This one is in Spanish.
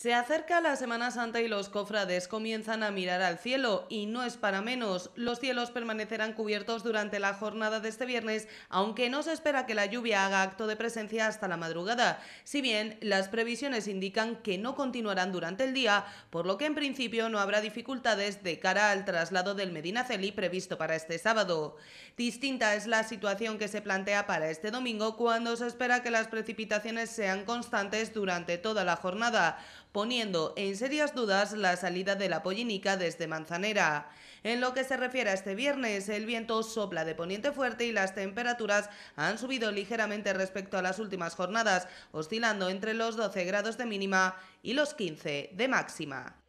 Se acerca la Semana Santa y los cofrades comienzan a mirar al cielo y no es para menos. Los cielos permanecerán cubiertos durante la jornada de este viernes, aunque no se espera que la lluvia haga acto de presencia hasta la madrugada, si bien las previsiones indican que no continuarán durante el día, por lo que en principio no habrá dificultades de cara al traslado del Medinaceli previsto para este sábado. Distinta es la situación que se plantea para este domingo cuando se espera que las precipitaciones sean constantes durante toda la jornada poniendo en serias dudas la salida de la pollinica desde Manzanera. En lo que se refiere a este viernes, el viento sopla de poniente fuerte y las temperaturas han subido ligeramente respecto a las últimas jornadas, oscilando entre los 12 grados de mínima y los 15 de máxima.